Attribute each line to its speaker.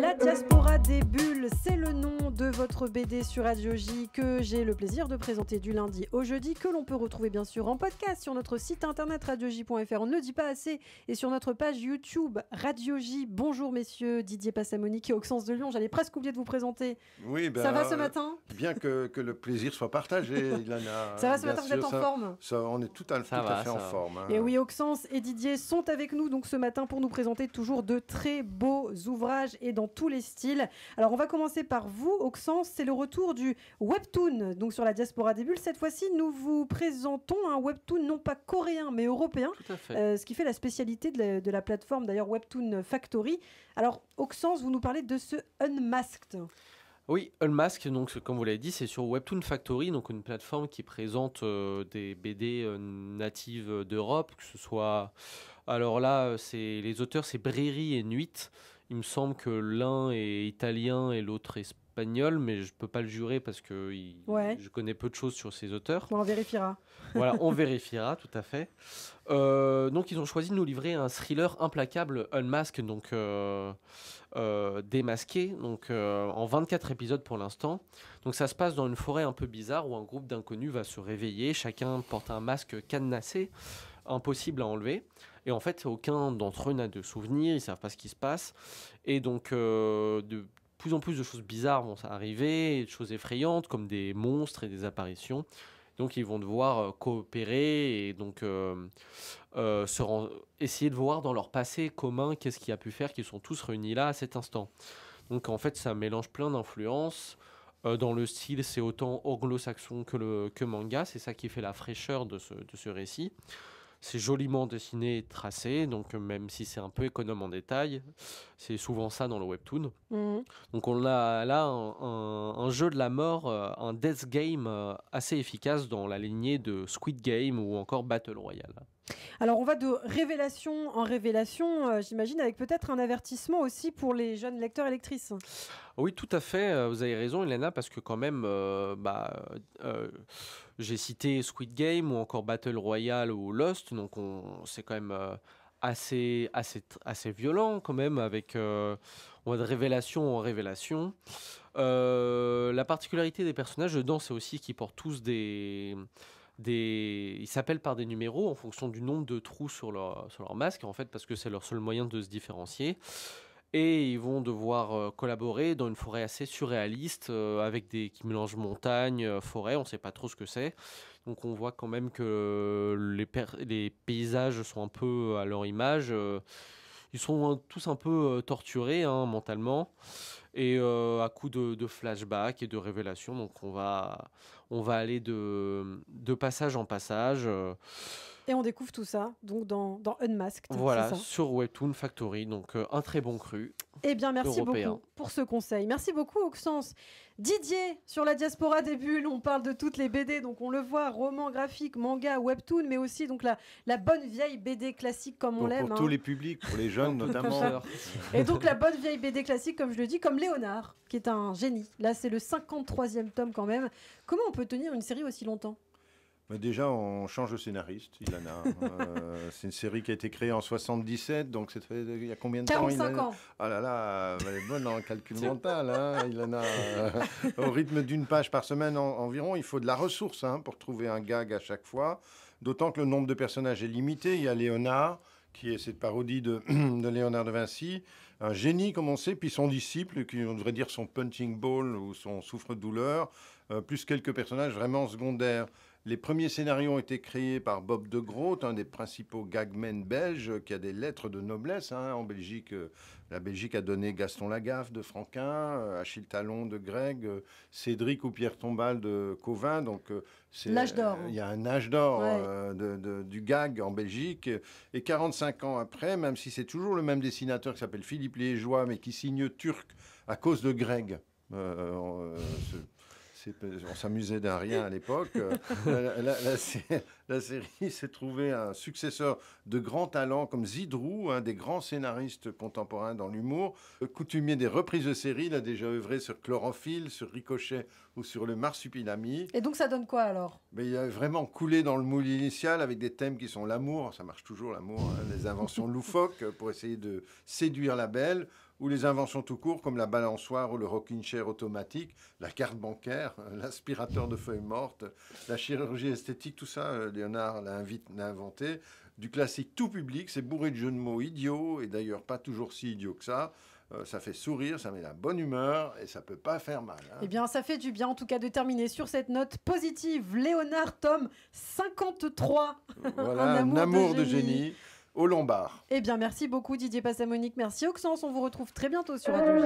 Speaker 1: La diaspora des bulles, c'est le nom de votre BD sur Radio J que j'ai le plaisir de présenter du lundi au jeudi, que l'on peut retrouver bien sûr en podcast sur notre site internet radioJ.fr, on ne le dit pas assez, et sur notre page YouTube Radio J. Bonjour messieurs, Didier Passamonique et Auxence de Lyon, j'allais presque oublier de vous présenter. Oui, ben, ça va ce matin
Speaker 2: Bien que, le plaisir soit partagé, Ilana. Ça va ce matin, vous êtes en forme On est tout à, fait en forme. Hein. Et oui,
Speaker 1: Auxence et Didier sont avec nous donc ce matin pour nous présenter toujours de très beaux ouvrages et dans tous les styles. Alors on va commencer par vous, Auxence, c'est le retour du webtoon, donc sur la diaspora des bulles. Cette fois-ci, nous vous présentons un webtoon non pas coréen mais européen, euh, ce qui fait la spécialité de la, plateforme d'ailleurs Webtoon Factory. Alors Auxence, vous nous parlez de ce Unmasked.
Speaker 3: Oui, Unmasked, donc comme vous l'avez dit, c'est sur Webtoon Factory, donc une plateforme qui présente euh, des BD euh, natives d'Europe, que ce soit alors là, c'est les auteurs, c'est Bréry et Nuit. Il me semble que l'un est italien et l'autre espagnol, mais je peux pas le jurer parce que je connais peu de choses sur ces auteurs. on vérifiera. Voilà, on vérifiera, tout à fait. Euh, donc, ils ont choisi de nous livrer un thriller implacable, masque, donc euh, euh, démasqué, donc en 24 épisodes pour l'instant. Donc, ça se passe dans une forêt un peu bizarre où un groupe d'inconnus va se réveiller. Chacun porte un masque cadenassé, impossible à enlever. Et en fait, aucun d'entre eux n'a de souvenirs, ils savent pas ce qui se passe. Et donc, euh, de plus en plus de choses bizarres vont arriver, de choses effrayantes comme des monstres et des apparitions. Donc, ils vont devoir euh, coopérer et donc euh, essayer de voir dans leur passé commun qu'est-ce qui a pu faire qu'ils sont tous réunis là à cet instant. Donc, en fait, ça mélange plein d'influences. dans le style, c'est autant anglo-saxon que, manga. C'est ça qui fait la fraîcheur de ce, de ce récit. C'est joliment dessiné et tracé, donc euh, même si c'est un peu économe en détail, c'est souvent ça dans le webtoon. Mhm. Donc on a là un, jeu de la mort, euh, un death game euh, assez efficace dans la lignée de Squid Game ou encore Battle Royale.
Speaker 1: Alors on va de révélation en révélation, euh, j'imagine, avec peut-être un avertissement aussi pour les jeunes lecteurs et lectrices.
Speaker 3: Oui, tout à fait, euh, vous avez raison Elena, parce que quand même, euh, bah, j'ai cité Squid Game ou encore Battle Royale ou Lost, donc c'est quand même assez, assez, assez violent quand même, avec on va de révélation en révélation. la particularité des personnages dedans, c'est aussi qu'ils portent tous des, des, ils s'appellent par des numéros en fonction du nombre de trous sur leur, leur masque, en fait, parce que c'est leur seul moyen de se différencier. Et ils vont devoir euh, collaborer dans une forêt assez surréaliste, euh, avec des qui mélange montagne, euh, forêt, on ne sait pas trop ce que c'est. Donc on voit quand même que les, les paysages sont un peu à leur image. ils sont tous un peu torturés hein, mentalement et euh, à coup de, flashback et de révélations. Donc on va, on va aller de, passage en passage. Euh,
Speaker 1: et on découvre tout ça donc dans, dans Unmasked. Voilà, sur
Speaker 3: Webtoon Factory, donc euh, un très bon cru.
Speaker 1: Eh bien, merci beaucoup pour ce conseil. Merci beaucoup, Auxence. Didier, sur la diaspora des bulles, on parle de toutes les BD, donc on le voit, roman, graphique, manga, webtoon, mais aussi donc la, la bonne vieille BD classique comme on l'aime. Pour hein. tous les
Speaker 2: publics, pour les jeunes notamment. Et donc la
Speaker 1: bonne vieille BD classique, comme je le dis, comme Léonard, qui est un génie. Là, c'est le 53e tome quand même. Comment on peut tenir une série aussi longtemps
Speaker 2: déjà, on change de scénariste, Ilana. a euh, c'est une série qui a été créée en 77, donc c'est il y a combien de temps 45 ans. Ah là là, elle est bonne en calcul mental, hein, Ilana. Au rythme d'une page par semaine environ, il faut de la ressource hein, pour trouver un gag à chaque fois. D'autant que le nombre de personnages est limité. Il y a Léonard, qui est cette parodie de, Léonard de Vinci, un génie comme on sait, puis son disciple, qui on devrait dire son punching ball ou son souffre-douleur, euh, plus quelques personnages vraiment secondaires. Les premiers scénarios ont été créés par Bob de Groot, un des principaux gagmen belges qui a des lettres de noblesse. Hein. En Belgique, euh, la Belgique a donné Gaston Lagaffe de Franquin, euh, Achille Talon de Greg, euh, Cédric ou Pierre Tombal de Covin. Donc, L'âge d'or. Il y a un âge d'or du gag en Belgique. Et 45 ans après, même si c'est toujours le même dessinateur qui s'appelle Philippe Liégeois, mais qui signe Turc à cause de Greg on s'amusait d'un rien à l'époque. Euh, la, série s'est trouvée un successeur de grands talents comme Zidrou, un des grands scénaristes contemporains dans l'humour. Coutumier des reprises de séries, il a déjà œuvré sur Chlorophylle, sur Ricochet ou sur Le Marsupilami.
Speaker 1: Et donc ça donne quoi alors
Speaker 2: Mais Il a vraiment coulé dans le moule initial avec des thèmes qui sont l'amour, ça marche toujours l'amour, hein, les inventions loufoques pour essayer de séduire la belle ou les inventions tout court comme la balançoire ou le rocking chair automatique, la carte bancaire, l'aspirateur de feuilles mortes, la chirurgie esthétique, tout ça, euh, Léonard l'a inventé. Du classique tout public, c'est bourré de jeux de mots idiots, et d'ailleurs pas toujours si idiots que ça. Euh, ça fait sourire, ça met la bonne humeur et ça peut pas faire mal. Hein. Eh
Speaker 1: bien, ça fait du bien en tout cas de terminer sur cette note positive. Léonard, tome 53. Voilà, un amour, de, génie.
Speaker 2: Au lombard.
Speaker 1: Eh bien, merci beaucoup Didier Passamonique, merci Auxence, on vous retrouve très bientôt sur Radio